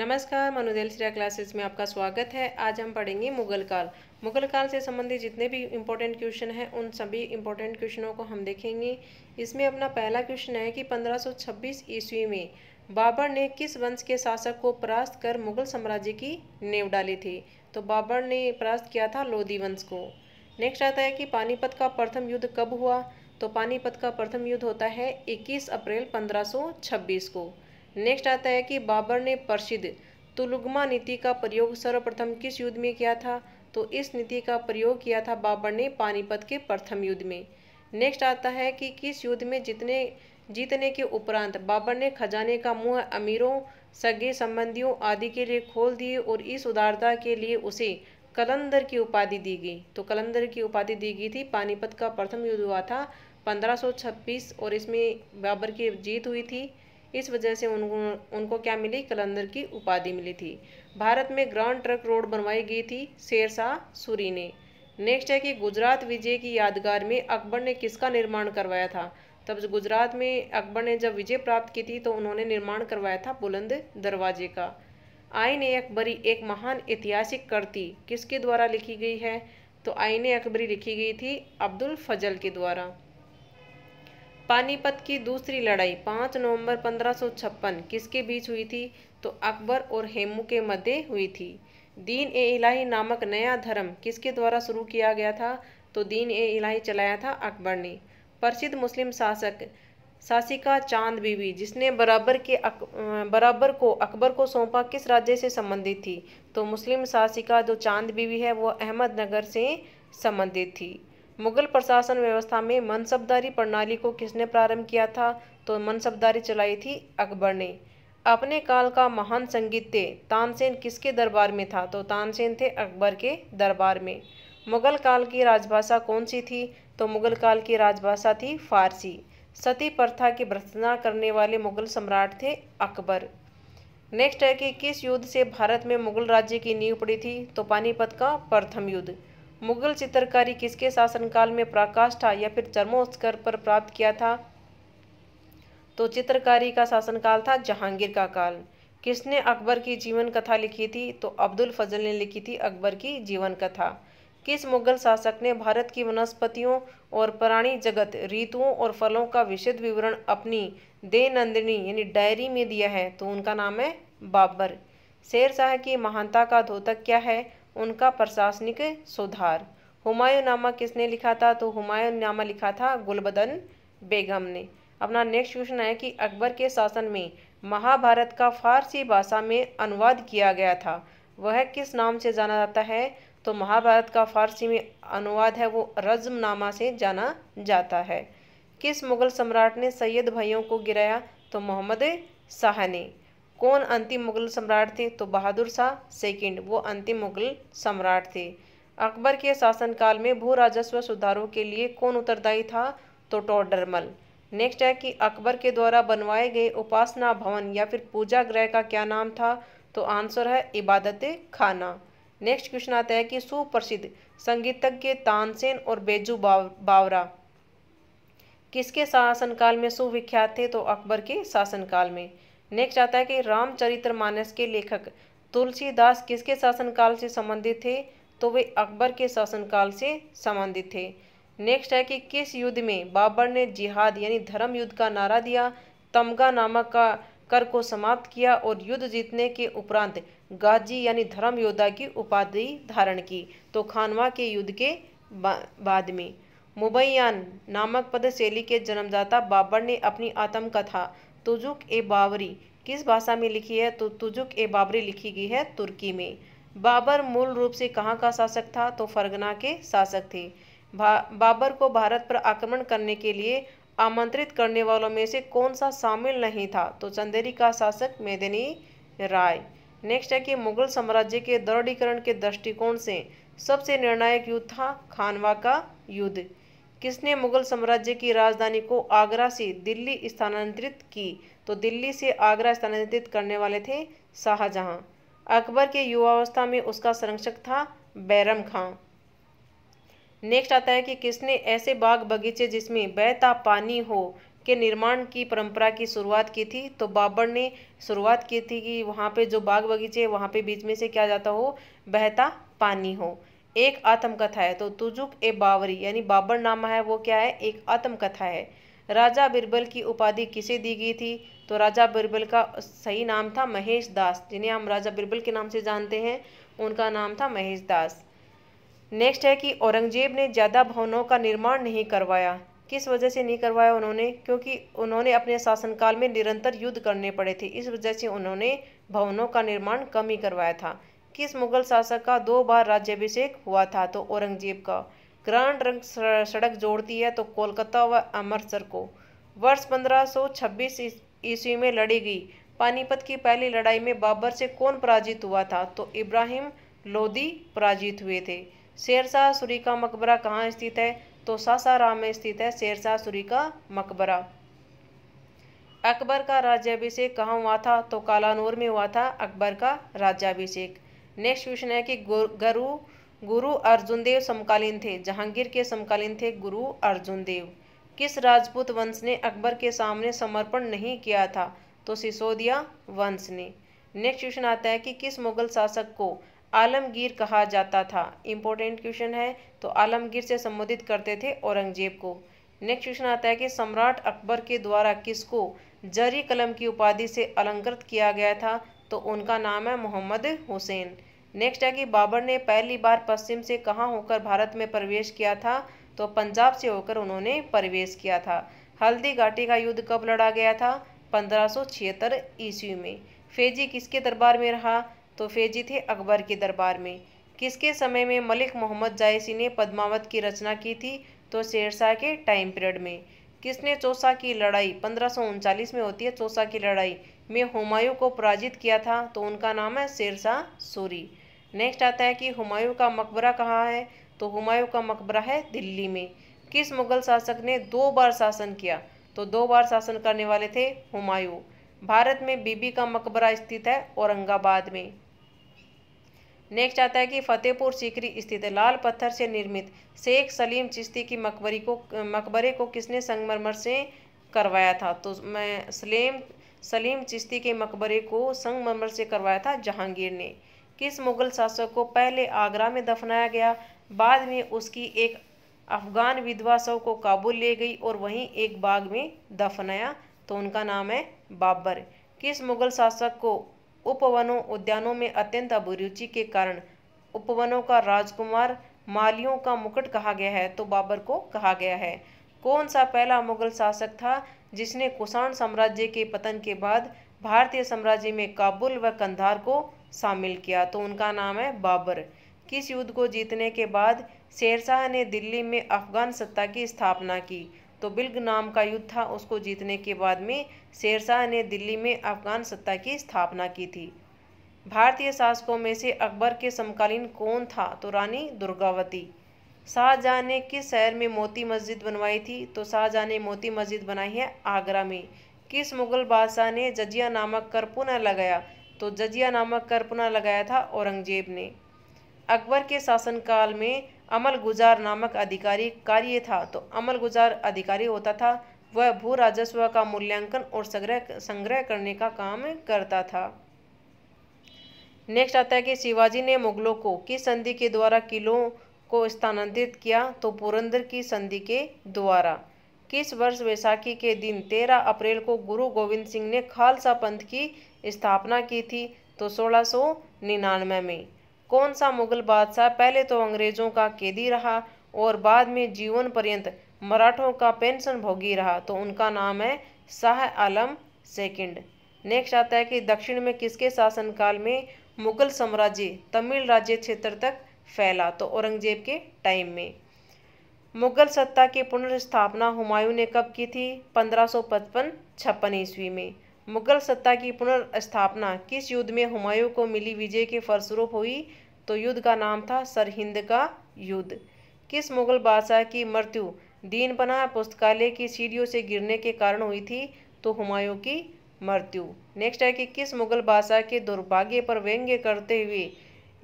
नमस्कार मनुदेल सिरा क्लासेस में आपका स्वागत है आज हम पढ़ेंगे मुगल काल मुगल काल से संबंधित जितने भी इम्पोर्टेंट क्वेश्चन हैं उन सभी इम्पोर्टेंट क्वेश्चनों को हम देखेंगे इसमें अपना पहला क्वेश्चन है कि 1526 ईस्वी में बाबर ने किस वंश के शासक को परास्त कर मुगल साम्राज्य की नींव डाली थी तो बाबर ने परास्त किया था लोधी वंश को नेक्स्ट आता है कि पानीपत का प्रथम युद्ध कब हुआ तो पानीपत का प्रथम युद्ध होता है 21 अप्रैल 1526 को नेक्स्ट आता है कि बाबर ने प्रसिद्ध तुलुगमा नीति का प्रयोग सर्वप्रथम किस युद्ध में किया था तो इस नीति का प्रयोग किया था बाबर ने पानीपत के प्रथम युद्ध में नेक्स्ट आता है कि किस युद्ध में जितने जीतने के उपरांत बाबर ने खजाने का मुंह अमीरों सगे संबंधियों आदि के लिए खोल दिए और इस उदारता के लिए उसे कलंदर की उपाधि दी गई तो कलंदर की उपाधि दी गई थी पानीपत का प्रथम युद्ध हुआ था 1526 और इसमें बाबर की जीत हुई थी इस वजह से उनको उनको क्या मिली कलंदर की उपाधि मिली थी भारत में ग्रांड ट्रक रोड बनवाई गई थी शेरशाह सूरी ने नेक्स्ट है कि गुजरात विजय की यादगार में अकबर ने किसका निर्माण करवाया था तब गुजरात में अकबर ने जब विजय प्राप्त की थी तो उन्होंने निर्माण करवाया था बुलंद दरवाजे का आईन अकबरी एक महान ऐतिहासिक कृति किसके द्वारा लिखी गई है तो आईन अकबरी लिखी गई थी अब्दुल फजल के द्वारा पानीपत की दूसरी लड़ाई 5 नवंबर पंद्रह किसके बीच हुई थी तो अकबर और हेमू के मध्य हुई थी दीन ए इलाही नामक नया धर्म किसके द्वारा शुरू किया गया था तो दीन ए इलाही चलाया था अकबर ने प्रसिद्ध मुस्लिम शासक शासिका चांद बीवी जिसने बराबर के अक, बराबर को अकबर को सौंपा किस राज्य से संबंधित थी तो मुस्लिम शासिका जो चांद बीवी है वो अहमदनगर से संबंधित थी मुगल प्रशासन व्यवस्था में मनसबदारी प्रणाली को किसने प्रारंभ किया था तो मनसबदारी चलाई थी अकबर ने अपने काल का महान थे तानसेन किसके दरबार में था तो तानसेन थे अकबर के दरबार में मुगल काल की राजभाषा कौन सी थी तो मुगल काल की राजभाषा थी फारसी सती प्रथा की भ्रथना करने वाले मुगल सम्राट थे अकबर नेक्स्ट है कि किस युद्ध से भारत में मुगल राज्य की नींव पड़ी थी तो पानीपत का प्रथम युद्ध मुगल चित्रकारी किसके शासनकाल में प्राकाष्ठा या फिर चर्मोत्कर पर प्राप्त किया था तो चित्रकारी का शासनकाल था जहांगीर का काल किसने अकबर की जीवन कथा लिखी थी तो अब्दुल फजल ने लिखी थी अकबर की जीवन कथा किस मुगल शासक ने भारत की वनस्पतियों और प्राणी जगत ऋतुओं और फलों का विशद विवरण अपनी दे नंदिनी यानी डायरी में दिया है तो उनका नाम है बाबर शेर शाह की महानता का धोतक क्या है उनका प्रशासनिक सुधार हुमायूं नामा किसने लिखा था तो हुमायूं नामा लिखा था गुलबदन बेगम ने अपना नेक्स्ट क्वेश्चन है कि अकबर के शासन में महाभारत का फारसी भाषा में अनुवाद किया गया था वह किस नाम से जाना जाता है तो महाभारत का फारसी में अनुवाद है वो रज्मनामा से जाना जाता है किस मुगल सम्राट ने सैयद भाइयों को गिराया तो मोहम्मद शाह ने कौन अंतिम मुगल सम्राट थे तो बहादुर शाह सेकंड वो अंतिम मुगल सम्राट थे अकबर के शासनकाल में भू राजस्व सुधारों के लिए कौन उत्तरदायी था तो टोडरमल नेक्स्ट है कि अकबर के द्वारा बनवाए गए उपासना भवन या फिर पूजा गृह का क्या नाम था तो आंसर है इबादत खाना नेक्स्ट क्वेश्चन आता है कि सुप्रसिद्ध संगीतज्ञ तानसेन और बेजू बाव, बावरा किसके शासनकाल में सुविख्यात थे तो अकबर के शासनकाल में नेक्स्ट आता है कि रामचरितमानस के लेखक तुलसीदास किसके शासनकाल से संबंधित थे तो वे अकबर के शासनकाल से संबंधित थे नेक्स्ट है कि किस युद्ध में बाबर ने जिहाद यानी धर्म युद्ध का नारा दिया तमगा नामक का कर को समाप्त किया और युद्ध जीतने के उपरांत गाजी यानी धर्म योद्धा की उपाधि धारण की तो खानवा के युद्ध के बाद में मुबैयान नामक पद शैली के जन्मदाता बाबर ने अपनी आत्मकथा तुजुक ए बाबरी किस भाषा में लिखी है तो तुजुक ए बाबरी लिखी गई है तुर्की में बाबर मूल रूप से कहाँ का शासक था तो फरगना के शासक थे बाबर को भारत पर आक्रमण करने के लिए आमंत्रित करने वालों में से कौन सा शामिल नहीं था तो चंदेरी का शासक मेदिनी राय नेक्स्ट है कि मुगल साम्राज्य के दृढ़ीकरण के दृष्टिकोण से सबसे निर्णायक युद्ध था खानवा का युद्ध किसने मुगल साम्राज्य की राजधानी को आगरा से दिल्ली स्थानांतरित की तो दिल्ली से आगरा स्थानांतरित करने वाले थे शाहजहां अकबर के युवावस्था में उसका संरक्षक था बैरम खां नेक्स्ट आता है कि किसने ऐसे बाग बगीचे जिसमें बहता पानी हो के निर्माण की परंपरा की शुरुआत की थी तो बाबर ने शुरुआत की थी कि वहाँ पे जो बाग बगीचे वहाँ पे बीच में से क्या जाता हो बहता पानी हो एक आत्मकथा है तो तुजुक ए बावरी यानी नामा है वो क्या है एक आत्मकथा है राजा बिरबल की उपाधि किसे दी गई थी तो राजा बिरबल का सही नाम था महेश दास जिन्हें हम राजा बिरबल के नाम से जानते हैं उनका नाम था महेश दास नेक्स्ट है कि औरंगजेब ने ज़्यादा भवनों का निर्माण नहीं करवाया किस वजह से नहीं करवाया उन्होंने क्योंकि उन्होंने अपने शासनकाल में निरंतर युद्ध करने पड़े थे इस वजह से उन्होंने भवनों का निर्माण कम ही करवाया था किस मुगल शासक का दो बार राज्यभिषेक हुआ था तो औरंगजेब का ग्रांड रंग सड़क जोड़ती है तो कोलकाता व अमृतसर को वर्ष 1526 ईस्वी में लड़ी गई पानीपत की पहली लड़ाई में बाबर से कौन पराजित हुआ था तो इब्राहिम लोदी पराजित हुए थे शेरशाह सूरी का मकबरा कहाँ स्थित है तो सासाराम में स्थित है शेरशाह सूरी का मकबरा अकबर का राज्याभिषेक कहाँ हुआ था तो कालानूर में हुआ था अकबर का राज्याभिषेक नेक्स्ट क्वेश्चन है कि गुरु गुरु अर्जुन देव समकालीन थे जहांगीर के समकालीन थे गुरु अर्जुन देव किस राजपूत वंश ने अकबर के सामने समर्पण नहीं किया था तो सिसोदिया वंश ने नेक्स्ट क्वेश्चन आता है कि किस मुगल शासक को आलमगीर कहा जाता था इंपॉर्टेंट क्वेश्चन है तो आलमगीर से संबोधित करते थे औरंगजेब को नेक्स्ट क्वेश्चन आता है कि सम्राट अकबर के द्वारा किसको जरी कलम की उपाधि से अलंकृत किया गया था तो उनका नाम है मोहम्मद हुसैन नेक्स्ट है कि बाबर ने पहली बार पश्चिम से कहाँ होकर भारत में प्रवेश किया था तो पंजाब से होकर उन्होंने प्रवेश किया था हल्दी घाटी का युद्ध कब लड़ा गया था पंद्रह ईस्वी में फेजी किसके दरबार में रहा तो फेजी थे अकबर के दरबार में किसके समय में मलिक मोहम्मद जायसी ने पद्मावत की रचना की थी तो शेरशाह के टाइम पीरियड में किसने चौसा की लड़ाई पंद्रह में होती है चौसा की लड़ाई में हुमायूं को पराजित किया था तो उनका नाम है शेरशाह सूरी नेक्स्ट आता है कि हुमायूं का मकबरा कहाँ है तो हुमायूं का मकबरा है दिल्ली में किस मुग़ल शासक ने दो बार शासन किया तो दो बार शासन करने वाले थे हुमायूं भारत में बीबी का मकबरा स्थित है औरंगाबाद में नेक्स्ट आता है कि फतेहपुर सीकरी स्थित लाल पत्थर से निर्मित शेख सलीम चिश्ती की मकबरी को मकबरे को किसने संगमरमर से करवाया था तो मैं सलेम सलीम चिश्ती के मकबरे को संगमरमर से करवाया था जहांगीर ने किस मुगल शासक को पहले आगरा में दफनाया गया बाद में उसकी एक अफगान विधवा शव को काबुल ले गई और वहीं एक बाग में दफनाया तो उनका नाम है बाबर किस मुगल शासक को उपवनों उद्यानों में अत्यंत अभिरुचि के कारण उपवनों का राजकुमार मालियों का मुकुट कहा गया है तो बाबर को कहा गया है कौन सा पहला मुगल शासक था जिसने कुषाण साम्राज्य के पतन के बाद भारतीय साम्राज्य में काबुल व कंधार को शामिल किया तो उनका नाम है बाबर किस युद्ध को जीतने के बाद शेरशाह ने दिल्ली में अफगान सत्ता की स्थापना की तो बिल्ग नाम का युद्ध था उसको जीतने के बाद में शेरशाह ने दिल्ली में अफगान सत्ता की स्थापना की थी भारतीय शासकों में से अकबर के समकालीन कौन था तो रानी दुर्गावती शाहजहाँ ने किस शहर में मोती मस्जिद बनवाई थी तो शाहजहाँ ने मोती मस्जिद बनाई है आगरा में किस मुगल बादशाह ने जजिया नामक कर पुनः लगाया तो जजिया नामक कर पुनः लगाया था औरंगजेब ने अकबर के शासनकाल में अमल गुजार नामक अधिकारी कार्य था तो अमल गुजार अधिकारी होता था वह भू राजस्व का मूल्यांकन और संग्रह संग्रह करने का काम करता था नेक्स्ट आता है कि शिवाजी ने मुगलों को किस संधि के द्वारा किलों को स्थानांतरित किया तो पुरंदर की संधि के द्वारा किस वर्ष वैसाखी के दिन 13 अप्रैल को गुरु गोविंद सिंह ने खालसा पंथ की स्थापना की थी तो सोलह में कौन सा मुगल बादशाह पहले तो अंग्रेजों का कैदी रहा और बाद में जीवन पर्यंत मराठों का पेंशन भोगी रहा तो उनका नाम है शाह आलम सेकंड नेक्स्ट आता है कि दक्षिण में किसके शासनकाल में मुगल साम्राज्य तमिल राज्य क्षेत्र तक फैला तो औरंगजेब के टाइम में मुगल सत्ता की पुनर्स्थापना हुमायूं ने कब की थी पंद्रह सौ पचपन छप्पन ईस्वी में मुगल सत्ता की पुनर्स्थापना किस युद्ध में हुमायूं को मिली विजय के फलस्वरूप हुई तो युद्ध का नाम था सरहिंद का युद्ध किस मुगल बादशाह की मृत्यु दीन पना पुस्तकालय की सीढ़ियों से गिरने के कारण हुई थी तो हुमायूं की मृत्यु नेक्स्ट है कि किस मुगल बादशाह के दुर्भाग्य पर व्यंग्य करते हुए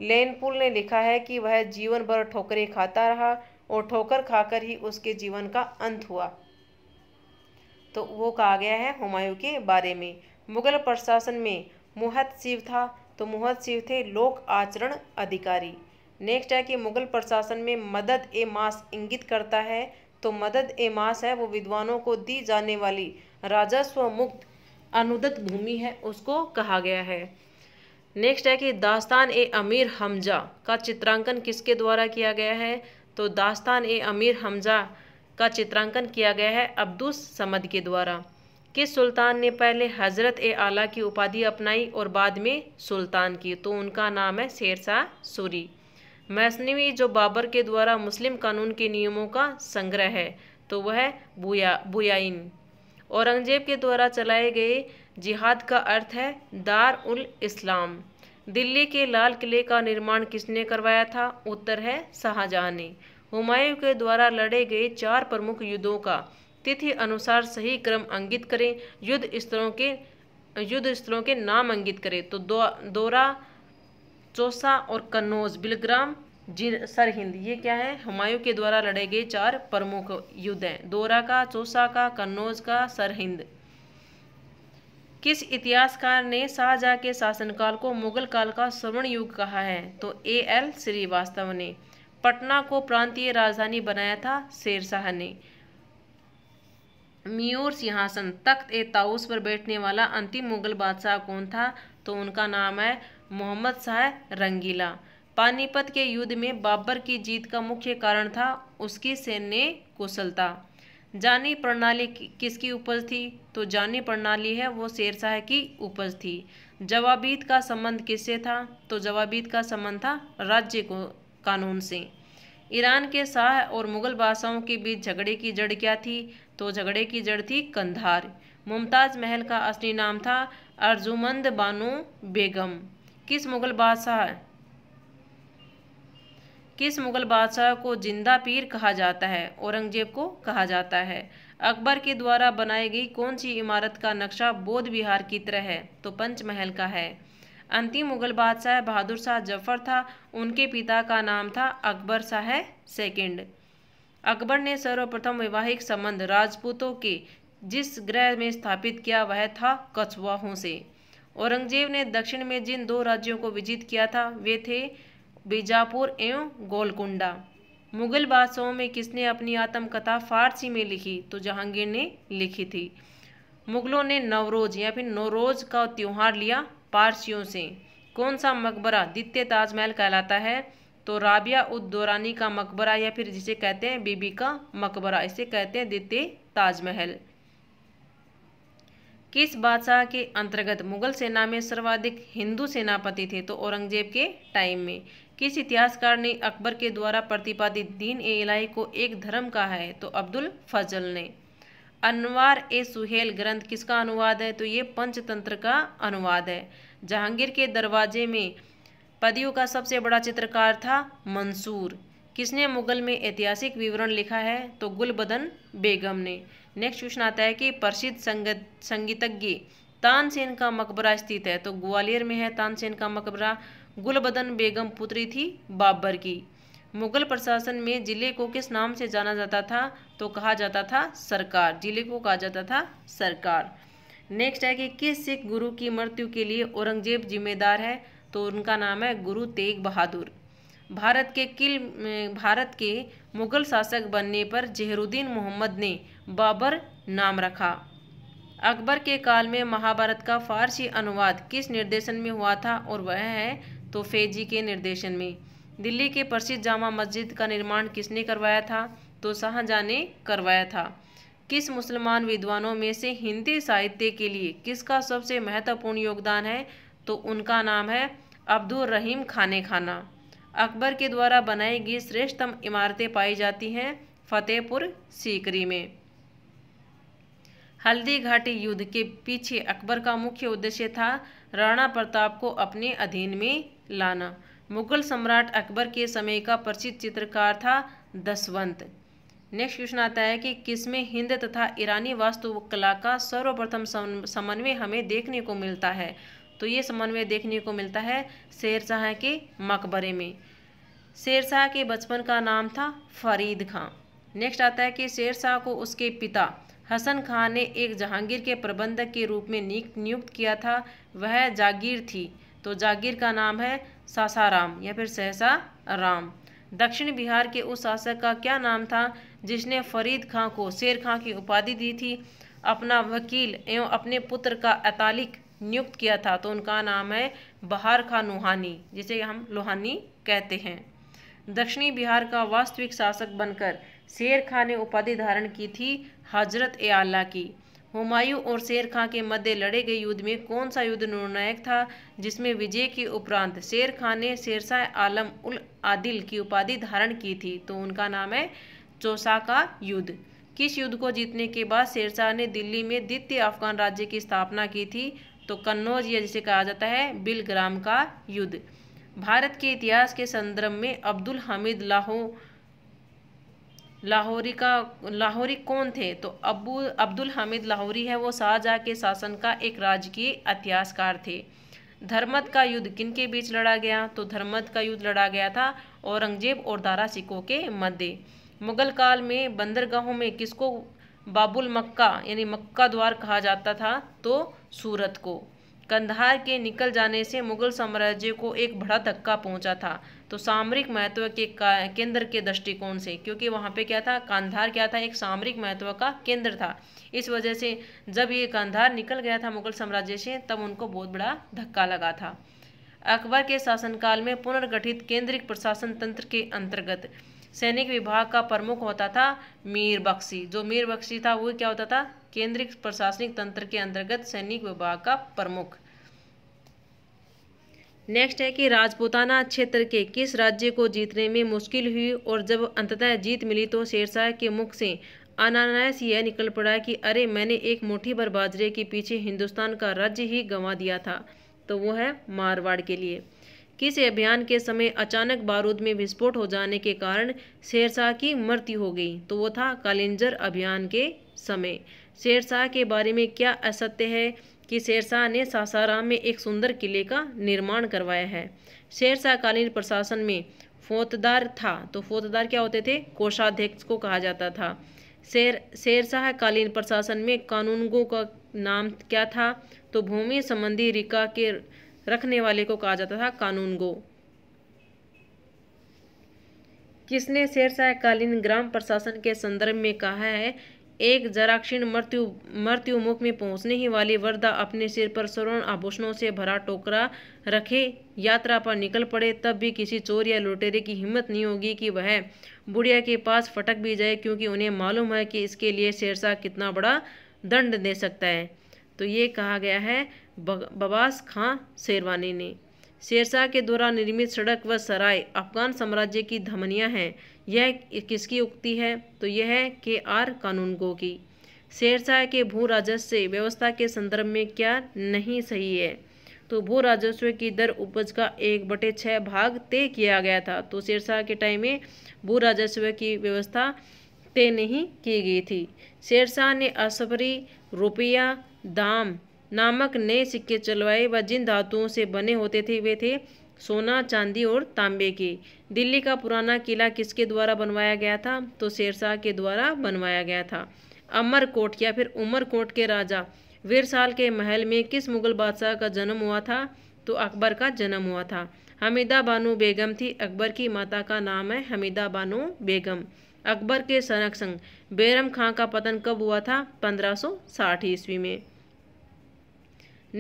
लेनपुल ने लिखा है कि वह जीवन भर ठोकरें खाता रहा और ठोकर खाकर ही उसके जीवन का अंत हुआ तो वो कहा गया है हुमायूं के बारे में मुगल प्रशासन में मुहत शिव था तो मुहत शिव थे लोक आचरण अधिकारी नेक्स्ट है कि मुगल प्रशासन में मदद ए मास इंगित करता है तो मदद ए मास है वो विद्वानों को दी जाने वाली राजस्व मुक्त अनुदत भूमि है उसको कहा गया है नेक्स्ट है कि दास्तान ए अमीर हमजा का चित्रांकन किसके द्वारा किया गया है तो दास्तान ए अमीर हमजा का चित्रांकन किया गया है अब्दुस समद के द्वारा किस सुल्तान ने पहले हज़रत ए आला की उपाधि अपनाई और बाद में सुल्तान की तो उनका नाम है शेरशाह सूरी मैसनवी जो बाबर के द्वारा मुस्लिम कानून के नियमों का संग्रह है तो वह बुया बुयाइन औरंगजेब के द्वारा चलाए गए जिहाद का अर्थ है दार उल इस्लाम दिल्ली के लाल किले का निर्माण किसने करवाया था उत्तर है शाहजहाँ ने हुमायूं के द्वारा लड़े गए चार प्रमुख युद्धों का तिथि अनुसार सही क्रम अंगित करें युद्ध स्तरों के युद्ध स्तरों के नाम अंगित करें तो दो दौरा चौसा और कन्नौज बिलग्राम जिन सरहिंद ये क्या है हुमायूं के द्वारा लड़े गए चार प्रमुख युद्ध हैं दौरा का चौसा का कन्नौज का सरहिंद किस इतिहासकार ने शाहजहाँ के शासनकाल को मुगल काल का स्वर्ण युग कहा है तो ए एल श्रीवास्तव ने पटना को प्रांतीय राजधानी बनाया था शेरशाह ने मयूर सिंहासन तख्त ए ताउस पर बैठने वाला अंतिम मुगल बादशाह कौन था तो उनका नाम है मोहम्मद शाह रंगीला पानीपत के युद्ध में बाबर की जीत का मुख्य कारण था उसकी सैन्य कुशलता जानी प्रणाली किसकी उपज थी तो जानी प्रणाली है वो शेरशाह की उपज थी जवाबीत का संबंध किससे था तो जवाबीत का संबंध था राज्य को कानून से ईरान के शाह और मुगल बादशाहों के बीच झगड़े की जड़ क्या थी तो झगड़े की जड़ थी कंधार मुमताज़ महल का असली नाम था अर्जुमंद बानो बेगम किस मुगल बादशाह किस मुग़ल बादशाह को जिंदा पीर कहा जाता है औरंगजेब को कहा जाता है अकबर के द्वारा बनाई गई कौन सी इमारत का नक्शा बोध विहार की तरह है तो पंचमहल का है अंतिम मुगल बादशाह बहादुर शाह जफर था उनके पिता का नाम था अकबर शाह सेकंड अकबर ने सर्वप्रथम वैवाहिक संबंध राजपूतों के जिस ग्रह में स्थापित किया वह था कछुआहों से औरंगजेब ने दक्षिण में जिन दो राज्यों को विजित किया था वे थे बीजापुर एवं गोलकुंडा मुगल बादशाहों में किसने अपनी आत्मकथा फारसी में लिखी तो जहांगीर ने लिखी थी मुगलों ने नवरोज या फिर नवरोज का त्यौहार लिया पारसियों से कौन सा मकबरा द्वितीय ताजमहल कहलाता है तो राबिया उदौरानी का मकबरा या फिर जिसे कहते हैं बीबी का मकबरा इसे कहते हैं द्वितीय ताजमहल किस बादशाह के अंतर्गत मुगल सेना में सर्वाधिक हिंदू सेनापति थे तो औरंगजेब के टाइम में किस इतिहासकार ने अकबर के द्वारा प्रतिपादित दीन ए इलाही को एक धर्म कहा है तो अब्दुल फजल ने अनवार ए सुहेल ग्रंथ किसका अनुवाद है तो ये पंचतंत्र का अनुवाद है जहांगीर के दरवाजे में पदियों का सबसे बड़ा चित्रकार था मंसूर किसने मुगल में ऐतिहासिक विवरण लिखा है तो गुलबदन बेगम ने नेक्स्ट क्वेश्चन आता है कि प्रसिद्ध संगत संगीतज्ञ तानसेन का मकबरा स्थित है तो ग्वालियर में है तानसेन का मकबरा गुलबदन बेगम पुत्री थी बाबर की मुगल प्रशासन में ज़िले को किस नाम से जाना जाता था तो कहा जाता था सरकार ज़िले को कहा जाता था सरकार नेक्स्ट है कि किस सिख गुरु की मृत्यु के लिए औरंगजेब जिम्मेदार है तो उनका नाम है गुरु तेग बहादुर भारत के किल भारत के मुगल शासक बनने पर जहरुद्दीन मोहम्मद ने बाबर नाम रखा अकबर के काल में महाभारत का फारसी अनुवाद किस निर्देशन में हुआ था और वह है तोफेजी के निर्देशन में दिल्ली के प्रसिद्ध जामा मस्जिद का निर्माण किसने करवाया था तो शाहजहाँ ने करवाया था किस मुसलमान विद्वानों में से हिंदी साहित्य के लिए किसका सबसे महत्वपूर्ण योगदान है तो उनका नाम है अब्दुल रहीम खाने खाना अकबर के द्वारा बनाई गई श्रेष्ठतम इमारतें पाई जाती हैं फतेहपुर सीकरी में हल्दी घाटी युद्ध के पीछे अकबर का मुख्य उद्देश्य था राणा प्रताप को अपने अधीन में लाना मुगल सम्राट अकबर के समय का प्रसिद्ध चित्रकार था दसवंत नेक्स्ट क्वेश्चन आता है कि किसमें हिंद तथा ईरानी वास्तुकला का सर्वप्रथम समन्वय हमें देखने को मिलता है तो ये समन्वय देखने को मिलता है शेरशाह के मकबरे में शेरशाह के बचपन का नाम था फरीद खां नेक्स्ट आता है कि शेरशाह को उसके पिता हसन खां ने एक जहांगीर के प्रबंधक के रूप में नियुक्त किया था वह जागीर थी तो जागीर का नाम है सासाराम या फिर सहसा राम दक्षिण बिहार के उस शासक का क्या नाम था जिसने फरीद खां को शेर खां की उपाधि दी थी अपना वकील एवं अपने पुत्र का अतालिक नियुक्त किया था तो उनका नाम है बहार खां नुहानी जिसे हम लोहानी कहते हैं दक्षिणी बिहार का वास्तविक शासक बनकर शेर खां ने उपाधि धारण की थी हजरत ए आला की हुमायूं और शेर खां के मध्य लड़े गए युद्ध में कौन सा युद्ध निर्णायक था जिसमें विजय के उपरांत शेर खां ने शेरशाह आलम उल आदिल की उपाधि धारण की थी तो उनका नाम है चौसा का युद्ध किस युद्ध को जीतने के बाद शेरशाह ने दिल्ली में द्वितीय अफगान राज्य की स्थापना की थी तो कन्नौज या जिसे कहा जाता है बिलग्राम का युद्ध भारत के इतिहास के संदर्भ में अब्दुल हमीद लाहौर लाहौरी का लाहौरी कौन थे तो अबू अब्दुल हामिद लाहौरी है वो शाहजहाँ के शासन का एक राजकीय इतिहासकार थे धर्मत का युद्ध किन के बीच लड़ा गया तो धर्मत का युद्ध लड़ा गया था औरंगजेब और दारा सिखों के मध्य मुगल काल में बंदरगाहों में किसको बाबुल मक्का यानी मक्का द्वार कहा जाता था तो सूरत को कंधार के निकल जाने से मुगल साम्राज्य को एक बड़ा धक्का पहुंचा था तो सामरिक महत्व के केंद्र के दृष्टिकोण से क्योंकि वहाँ पे क्या था कांधार क्या था एक सामरिक महत्व का केंद्र था इस वजह से जब ये कांधार निकल गया था मुगल साम्राज्य से तब उनको बहुत बड़ा धक्का लगा था अकबर के शासनकाल में पुनर्गठित केंद्रिक प्रशासन तंत्र के अंतर्गत सैनिक विभाग का प्रमुख होता था मीर बख्शी जो मीर बख्शी था वो क्या होता था केंद्रिक प्रशासनिक तंत्र के अंतर्गत सैनिक विभाग का प्रमुख नेक्स्ट है कि राजपूताना क्षेत्र के किस राज्य को जीतने में मुश्किल हुई और जब अंततः जीत मिली तो शेरशाह के मुख से अनानायस यह निकल पड़ा कि अरे मैंने एक मुठ्ठी भर बाजरे के पीछे हिंदुस्तान का राज्य ही गंवा दिया था तो वो है मारवाड़ के लिए किस अभियान के समय अचानक बारूद में विस्फोट हो जाने के कारण शेरशाह की मृत्यु हो गई तो वो था कालिंजर अभियान के समय शेरशाह के बारे में क्या असत्य है कि शेरशाह ने सासाराम में एक सुंदर किले का निर्माण करवाया है शेरशाह कालीन प्रशासन में फौतदार था तो फौतदार क्या होते थे कोषाध्यक्ष को कहा जाता था शेर शेरशाह कालीन प्रशासन में कानूनगो का नाम क्या था तो भूमि संबंधी रिका के रखने वाले को कहा जाता था कानूनगो किसने शेरशाह कालीन ग्राम प्रशासन के संदर्भ में कहा है एक जराक्षीण मृत्यु मृत्यु मुख में पहुंचने ही वाली वर्दा अपने सिर पर स्वर्ण आभूषणों से भरा टोकरा रखे यात्रा पर निकल पड़े तब भी किसी चोर या लुटेरे की हिम्मत नहीं होगी कि वह बुढ़िया के पास फटक भी जाए क्योंकि उन्हें मालूम है कि इसके लिए शेरशाह कितना बड़ा दंड दे सकता है तो ये कहा गया है बबास खां शेरवानी ने शेरशाह के द्वारा निर्मित सड़क व सराय अफगान साम्राज्य की धमनियाँ हैं यह किसकी उक्ति है तो यह है के आर कानूनगो की शेरशाह के भू राजस्व व्यवस्था के संदर्भ में क्या नहीं सही है तो भू राजस्व की दर उपज का एक बटे छः भाग तय किया गया था तो शेरशाह के टाइम में भू राजस्व की व्यवस्था तय नहीं की गई थी शेरशाह ने असफरी रुपया दाम नामक नए सिक्के चलवाए व जिन धातुओं से बने होते थे वे थे सोना चांदी और तांबे के दिल्ली का पुराना किला किसके द्वारा बनवाया गया था तो शेरशाह के द्वारा बनवाया गया था अमरकोट या फिर उमरकोट के राजा वीरसाल के महल में किस मुगल बादशाह का जन्म हुआ था तो अकबर का जन्म हुआ था हमीदा बानो बेगम थी अकबर की माता का नाम है हमीदा बानो बेगम अकबर के संरक्षण बैरम खां का पतन कब हुआ था 1560 ईस्वी में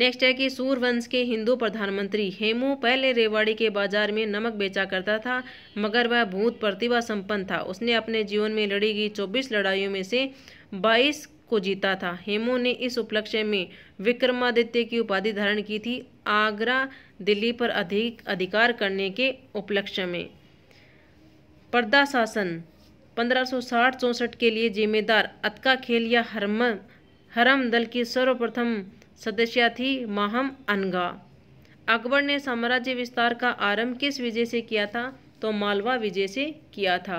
नेक्स्ट है कि सूर वंश के हिंदू प्रधानमंत्री हेमू पहले रेवाड़ी के बाजार में नमक बेचा करता था मगर वह भूत प्रतिभा संपन्न था उसने अपने जीवन में लड़ी गई चौबीस लड़ाइयों में से बाईस को जीता था हेमू ने इस उपलक्ष्य में विक्रमादित्य की उपाधि धारण की थी आगरा दिल्ली पर अधिक अधिकार करने के उपलक्ष्य में पर्दा शासन पंद्रह सौ के लिए जिम्मेदार अतका खेल या हरम हरम दल की सर्वप्रथम सदस्य थी माहम अनगा अकबर ने साम्राज्य विस्तार का आरंभ किस विजय से किया था तो मालवा विजय से किया था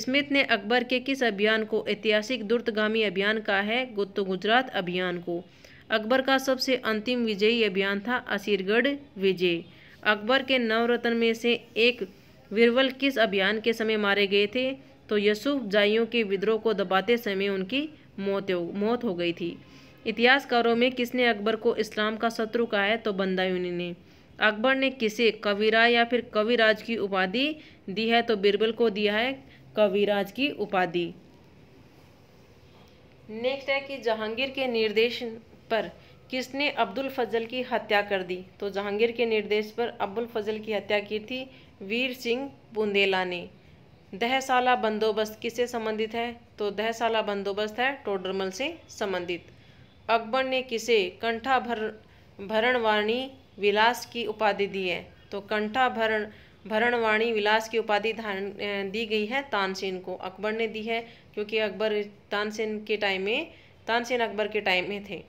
स्मिथ ने अकबर के किस अभियान को ऐतिहासिक द्रुतगामी अभियान कहा है तो गुजरात अभियान को अकबर का सबसे अंतिम विजयी अभियान था असीरगढ़ विजय अकबर के नवरत्न में से एक विरवल किस अभियान के समय मारे गए थे तो यसुफ जाइयों के विद्रोह को दबाते समय उनकी मौत मौत हो गई थी इतिहासकारों में किसने अकबर को इस्लाम का शत्रु कहा है तो बंदायूनी ने अकबर ने किसे कविरा या फिर कविराज की उपाधि दी है तो बिरबल को दिया है कविराज की उपाधि नेक्स्ट है कि जहांगीर के निर्देश पर किसने अब्दुल फजल की हत्या कर दी तो जहांगीर के निर्देश पर अब्दुल फजल की हत्या की थी वीर सिंह बुंदेला ने दहसाला बंदोबस्त किससे संबंधित है तो दहसाला बंदोबस्त है टोडरमल से संबंधित अकबर ने किसे कंठाभर भरणवाणी विलास की उपाधि दी है तो कंठाभरण भरणवाणी विलास की उपाधि दी गई है तानसेन को अकबर ने दी है क्योंकि अकबर तानसेन के टाइम में तानसेन अकबर के टाइम में थे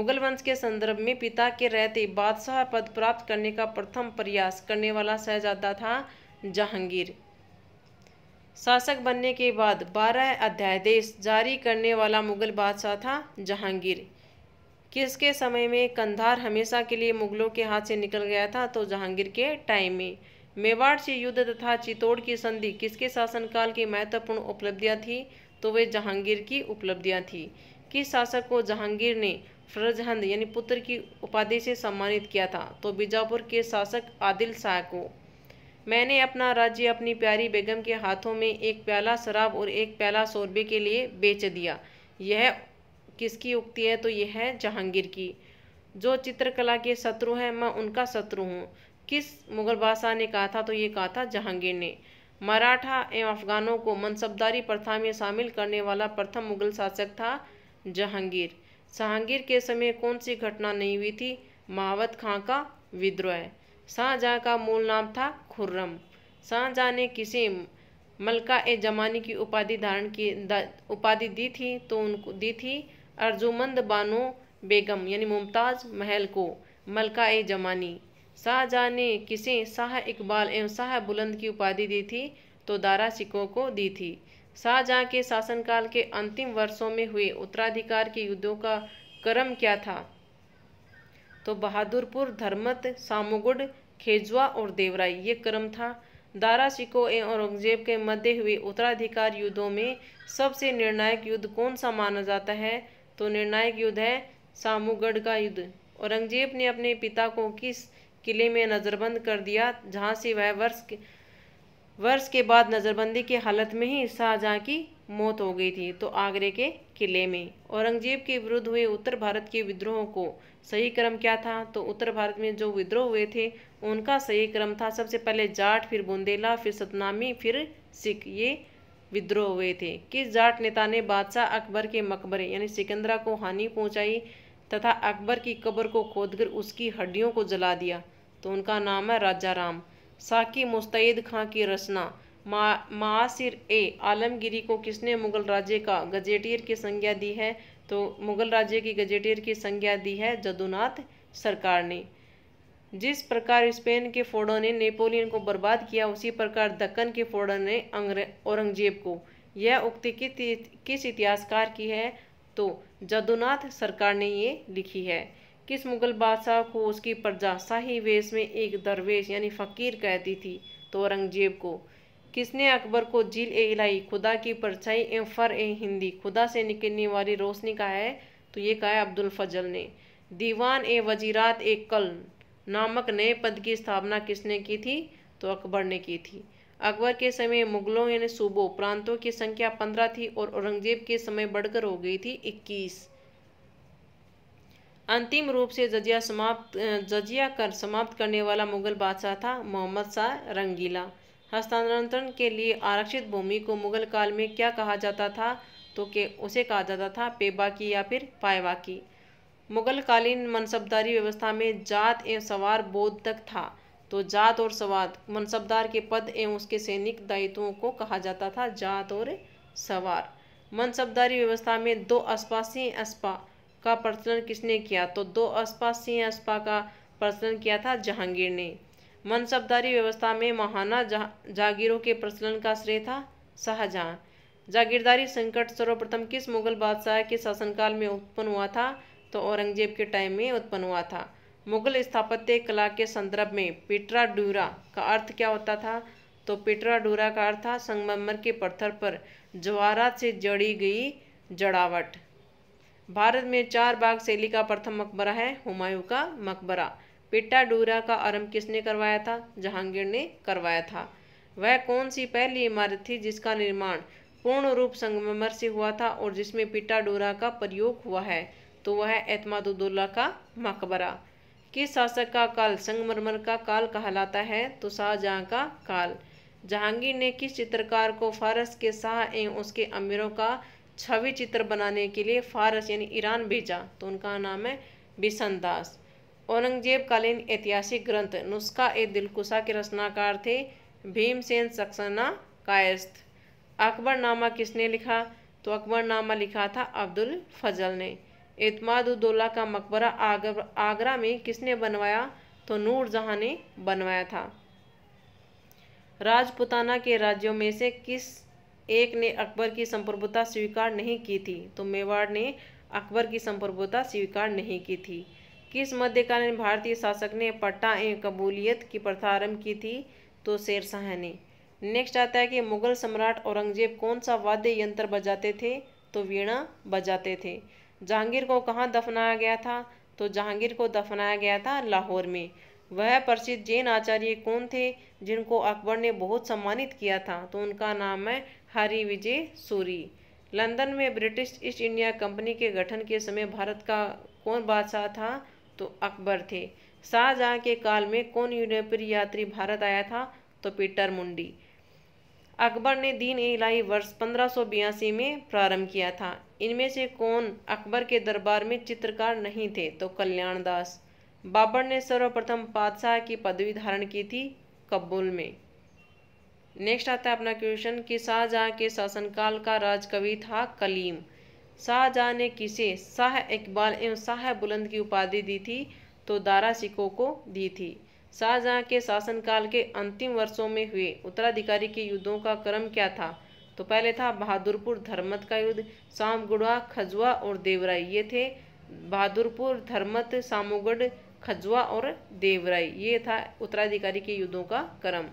मुगल वंश के संदर्भ में पिता के रहते बादशाह पद प्राप्त करने का प्रथम प्रयास करने वाला शहजादा था जहांगीर शासक बनने के बाद बारह अध्यादेश जारी करने वाला मुगल बादशाह था जहांगीर किसके समय में कंधार हमेशा के लिए मुगलों के हाथ से निकल गया था तो जहांगीर के टाइम में मेवाड़ से युद्ध तथा चित्तौड़ की संधि किसके शासनकाल की महत्वपूर्ण उपलब्धियां थी तो वे जहांगीर की उपलब्धियां थी किस शासक को जहांगीर ने फरजहंद यानी पुत्र की उपाधि से सम्मानित किया था तो बीजापुर के शासक आदिल शाह को मैंने अपना राज्य अपनी प्यारी बेगम के हाथों में एक प्याला शराब और एक प्याला शोरबे के लिए बेच दिया यह किसकी उक्ति है तो यह है जहांगीर की जो चित्रकला के शत्रु हैं मैं उनका शत्रु हूँ किस मुगल बादशाह ने कहा था तो ये कहा था जहांगीर ने मराठा एवं अफगानों को मनसबदारी प्रथा में शामिल करने वाला प्रथम मुगल शासक था जहांगीर जहांगीर के समय कौन सी घटना नहीं हुई थी महावत खां का विद्रोह शाहजहाँ का मूल नाम था खुर्रम शाहजहाँ ने किसी मलका ए जमानी की उपाधि धारण की उपाधि दी थी तो उनको दी थी अर्जुमंद बानो बेगम यानी मुमताज़ महल को मलका ए जमानी शाहजहाँ ने किसी शाह इकबाल एवं शाह बुलंद की उपाधि दी थी तो दारा सिकों को दी थी शाहजहाँ के शासनकाल के अंतिम वर्षों में हुए उत्तराधिकार के युद्धों का क्रम क्या था तो बहादुरपुर धर्मत सामुगुड खेजवा और देवराई ये क्रम था दारा शिको ए औरंगजेब के मध्य हुए उत्तराधिकार युद्धों में सबसे निर्णायक युद्ध कौन सा माना जाता है तो निर्णायक युद्ध है सामूगढ़ का युद्ध औरंगजेब ने अपने पिता को किस किले में नज़रबंद कर दिया जहाँ से वह वर्ष के वर्ष के बाद नज़रबंदी की हालत में ही शाहजहाँ की मौत हो गई थी तो आगरे के किले में औरंगजेब के विरुद्ध हुए उत्तर भारत के विद्रोहों को सही क्रम क्या था तो उत्तर भारत में जो विद्रोह हुए थे उनका सही क्रम था सबसे पहले जाट फिर बुंदेला फिर सतनामी फिर सिख ये विद्रोह हुए थे किस जाट नेता ने बादशाह अकबर के मकबरे यानी सिकंदरा को हानि पहुंचाई तथा अकबर की कब्र को खोदकर उसकी हड्डियों को जला दिया तो उनका नाम है राजा राम साकी मुस्तैद खां की रचना मा मासिर ए आलमगिरी को किसने मुगल राज्य का गजेटियर की संज्ञा दी है तो मुगल राज्य की गजेटियर की संज्ञा दी है जदुनाथ सरकार ने जिस प्रकार स्पेन के फोड़ों ने नेपोलियन को बर्बाद किया उसी प्रकार दक्कन के फोड़ों ने औरंगजेब को यह उक्ति किस इतिहासकार की है तो जदुनाथ सरकार ने ये लिखी है किस मुगल बादशाह को उसकी प्रजा शाही वेश में एक दरवेश यानी फ़कीर कहती थी तो औरंगजेब को किसने अकबर को झील ए इलाई खुदा की परछाई ए फ़र ए हिंदी खुदा से निकलने वाली रोशनी कहा है तो ये कहा है अब्दुल फजल ने दीवान ए वजीरात ए कल नामक नए पद की स्थापना किसने की थी तो अकबर ने की थी अकबर के समय मुगलों यानी सूबों प्रांतों की संख्या पंद्रह थी और औरंगजेब के समय बढ़कर हो गई थी इक्कीस अंतिम रूप से जजिया समाप्त जजिया कर समाप्त करने वाला मुगल बादशाह था मोहम्मद शाह रंगीला हस्तांतरण के लिए आरक्षित भूमि को मुगल काल में क्या कहा जाता था तो के उसे कहा जाता था पेबा की या फिर पायवा की मुगलकालीन मनसबदारी व्यवस्था में जात एवं सवार बोध तक था तो जात और सवार मनसबदार के पद एवं उसके सैनिक दायित्वों को कहा जाता था जात और सवार मनसबदारी व्यवस्था में दो अस्पा सिंह अस्पा का प्रचलन किसने किया तो दो अस्पा सिंह अस्पा का प्रचलन किया था जहांगीर ने मनसबदारी व्यवस्था में महाना जा, जागीरों के प्रचलन का श्रेय था शाहजहाँ जागीरदारी संकट सर्वप्रथम किस मुगल बादशाह के शासनकाल में उत्पन्न हुआ था तो औरंगजेब के टाइम में उत्पन्न हुआ था मुगल स्थापत्य कला के संदर्भ में पेटरा डूरा का अर्थ क्या होता था तो पेटरा डूरा का अर्थ था संगमरमर के पत्थर पर ज्वारा से जड़ी गई जड़ावट भारत में चार बाग शैली का प्रथम मकबरा है हुमायूं का मकबरा पिट्टा डूरा का आरंभ किसने करवाया था जहांगीर ने करवाया था वह कौन सी पहली इमारत थी जिसका निर्माण पूर्ण रूप संगमरमर से हुआ था और जिसमें पिट्टा डूरा का प्रयोग हुआ है तो वह एतमादुल्ला का मकबरा किस शासक का काल संगमरमर का काल कहलाता है तो शाहजहाँ का काल जहांगीर ने किस चित्रकार को फारस के शाह एवं उसके अमीरों का छवि चित्र बनाने के लिए फारस यानी ईरान भेजा तो उनका नाम है बिसन दास औरंगजेब कालीन ऐतिहासिक ग्रंथ नुस्खा ए दिलकुशा के रचनाकार थे भीमसेन सक्सेना कायस्थ अकबरनामा किसने लिखा तो अकबरनामा लिखा था अब्दुल फजल ने एतमादुद्दौला का मकबरा आगर, आगरा में किसने बनवाया तो नूरजहाँ ने बनवाया था राजपुताना के राज्यों में से किस एक ने अकबर की संप्रभुता स्वीकार नहीं की थी तो मेवाड़ ने अकबर की संप्रभुता स्वीकार नहीं की थी किस मध्यकालीन भारतीय शासक ने पट्टा एवं कबूलियत की प्रथा आरंभ की थी तो शाह ने नेक्स्ट आता है कि मुगल सम्राट औरंगजेब कौन सा वाद्य यंत्र बजाते थे तो वीणा बजाते थे जहांगीर को कहाँ दफनाया गया था तो जहांगीर को दफनाया गया था लाहौर में वह प्रसिद्ध जैन आचार्य कौन थे जिनको अकबर ने बहुत सम्मानित किया था तो उनका नाम है हरि विजय सूरी लंदन में ब्रिटिश ईस्ट इंडिया कंपनी के गठन के समय भारत का कौन बादशाह था तो अकबर थे शाहजहाँ के काल में कौन यूरोपीय यात्री भारत आया था तो पीटर मुंडी अकबर ने दीन इलाही वर्ष पंद्रह में प्रारंभ किया था इनमें से कौन अकबर के दरबार में चित्रकार नहीं थे तो कल्याण दास बाबर ने सर्वप्रथम बादशाह की पदवी धारण की थी कबूल में नेक्स्ट आता है अपना क्वेश्चन कि शाहजहाँ के शासनकाल का राजकवि था कलीम शाहजहाँ ने किसे शाह इकबाल एवं शाह बुलंद की उपाधि दी थी तो दारा सिको को दी थी शाहजहाँ के शासनकाल के अंतिम वर्षों में हुए उत्तराधिकारी के युद्धों का क्रम क्या था तो पहले था बहादुरपुर धर्मत का युद्ध सामगुड़वा खजुआ और देवराई ये थे बहादुरपुर धर्मत सामोगढ़ खजुआ और देवराई ये था उत्तराधिकारी के युद्धों का क्रम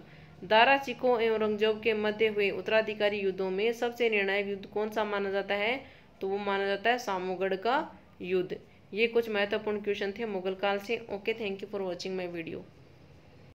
दारा चिको एवं रंगजोब के मध्य हुए उत्तराधिकारी युद्धों में सबसे निर्णायक युद्ध कौन सा माना जाता है तो वो माना जाता है सामूगढ़ का युद्ध ये कुछ महत्वपूर्ण क्वेश्चन थे मुगल काल से okay thank you for watching my video